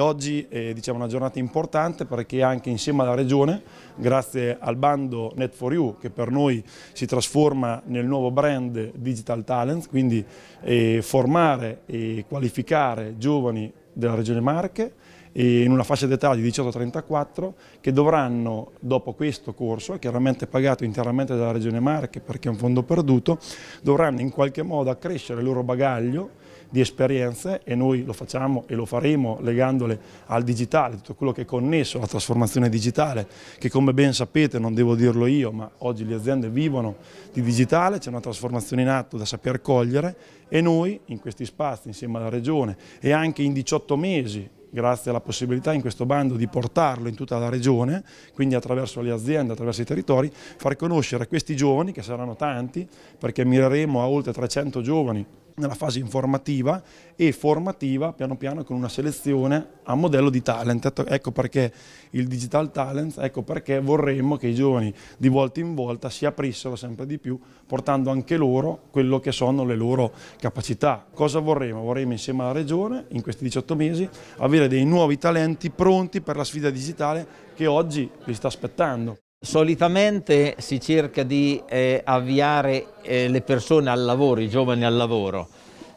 Oggi è diciamo, una giornata importante perché anche insieme alla Regione, grazie al bando Net4U che per noi si trasforma nel nuovo brand Digital Talent, quindi eh, formare e qualificare giovani della Regione Marche, in una fascia d'età di 18-34 che dovranno, dopo questo corso, chiaramente pagato interamente dalla Regione Marche perché è un fondo perduto, dovranno in qualche modo accrescere il loro bagaglio di esperienze e noi lo facciamo e lo faremo legandole al digitale, tutto quello che è connesso alla trasformazione digitale, che come ben sapete, non devo dirlo io, ma oggi le aziende vivono di digitale, c'è una trasformazione in atto da saper cogliere e noi in questi spazi insieme alla Regione e anche in 18 mesi grazie alla possibilità in questo bando di portarlo in tutta la regione, quindi attraverso le aziende, attraverso i territori, far conoscere questi giovani, che saranno tanti, perché mireremo a oltre 300 giovani nella fase informativa e formativa piano piano con una selezione a modello di talent. Ecco, ecco perché il digital talent, ecco perché vorremmo che i giovani di volta in volta si aprissero sempre di più portando anche loro quello che sono le loro capacità. Cosa vorremmo? Vorremmo insieme alla Regione in questi 18 mesi avere avere dei nuovi talenti pronti per la sfida digitale che oggi vi sta aspettando. Solitamente si cerca di eh, avviare eh, le persone al lavoro, i giovani al lavoro.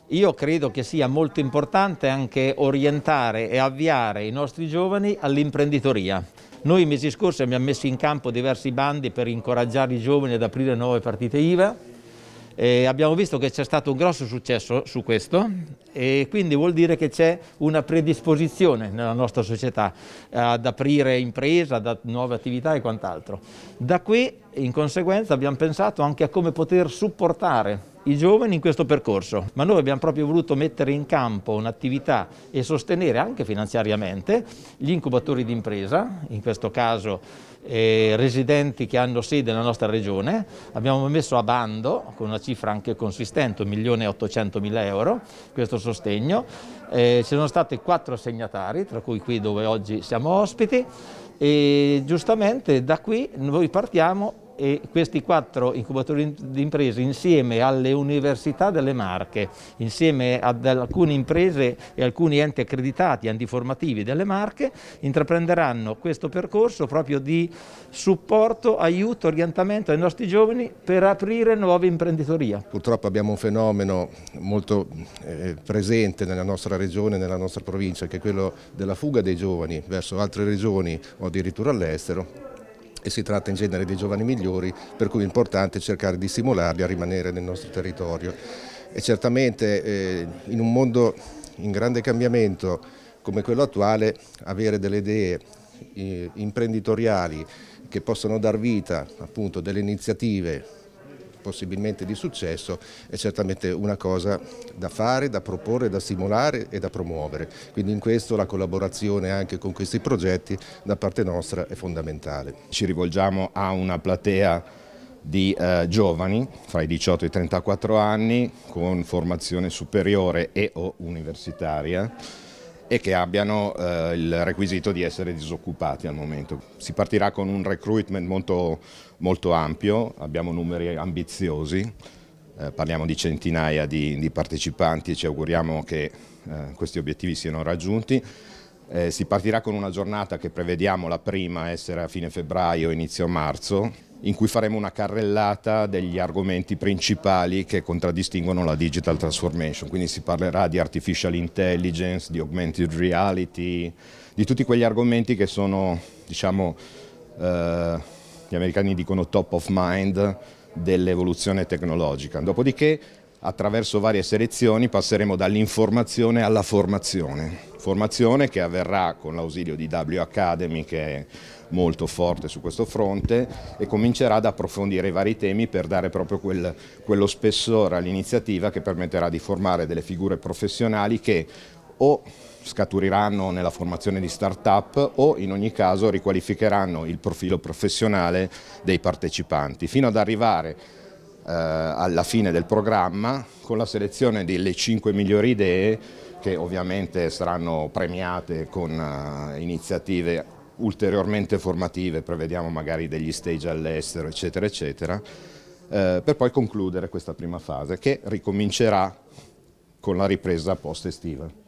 Io credo che sia molto importante anche orientare e avviare i nostri giovani all'imprenditoria. Noi i mesi scorsi abbiamo messo in campo diversi bandi per incoraggiare i giovani ad aprire nuove partite IVA, eh, abbiamo visto che c'è stato un grosso successo su questo e quindi vuol dire che c'è una predisposizione nella nostra società eh, ad aprire impresa, ad nuove attività e quant'altro. Da qui in conseguenza abbiamo pensato anche a come poter supportare i giovani in questo percorso, ma noi abbiamo proprio voluto mettere in campo un'attività e sostenere anche finanziariamente gli incubatori d'impresa, in questo caso eh, residenti che hanno sede nella nostra regione, abbiamo messo a bando con una cifra anche consistente, 1.800.000 euro, questo sostegno, eh, ci sono stati quattro assegnatari, tra cui qui dove oggi siamo ospiti, e giustamente da qui noi partiamo e questi quattro incubatori di imprese insieme alle università delle Marche, insieme ad alcune imprese e alcuni enti accreditati antiformativi delle Marche, intraprenderanno questo percorso proprio di supporto, aiuto, orientamento ai nostri giovani per aprire nuova imprenditoria. Purtroppo abbiamo un fenomeno molto eh, presente nella nostra regione, nella nostra provincia, che è quello della fuga dei giovani verso altre regioni o addirittura all'estero e si tratta in genere dei giovani migliori, per cui è importante cercare di stimolarli a rimanere nel nostro territorio. E certamente eh, in un mondo in grande cambiamento come quello attuale, avere delle idee eh, imprenditoriali che possono dar vita appunto delle iniziative possibilmente di successo è certamente una cosa da fare, da proporre, da stimolare e da promuovere. Quindi in questo la collaborazione anche con questi progetti da parte nostra è fondamentale. Ci rivolgiamo a una platea di eh, giovani fra i 18 e i 34 anni con formazione superiore e o universitaria e che abbiano eh, il requisito di essere disoccupati al momento. Si partirà con un recruitment molto, molto ampio, abbiamo numeri ambiziosi, eh, parliamo di centinaia di, di, partecipanti e ci auguriamo che eh, questi obiettivi siano raggiunti. Eh, si partirà con una giornata che prevediamo la prima essere a fine febbraio, inizio marzo, in cui faremo una carrellata degli argomenti principali che contraddistinguono la digital transformation, quindi si parlerà di artificial intelligence, di augmented reality, di tutti quegli argomenti che sono, diciamo, eh, gli americani dicono top of mind dell'evoluzione tecnologica. Dopodiché attraverso varie selezioni passeremo dall'informazione alla formazione. Formazione che avverrà con l'ausilio di W Academy che è molto forte su questo fronte e comincerà ad approfondire i vari temi per dare proprio quel, quello spessore all'iniziativa che permetterà di formare delle figure professionali che o scaturiranno nella formazione di start-up o in ogni caso riqualificheranno il profilo professionale dei partecipanti fino ad arrivare eh, alla fine del programma con la selezione delle 5 migliori idee che ovviamente saranno premiate con eh, iniziative ulteriormente formative, prevediamo magari degli stage all'estero eccetera eccetera, eh, per poi concludere questa prima fase che ricomincerà con la ripresa post estiva.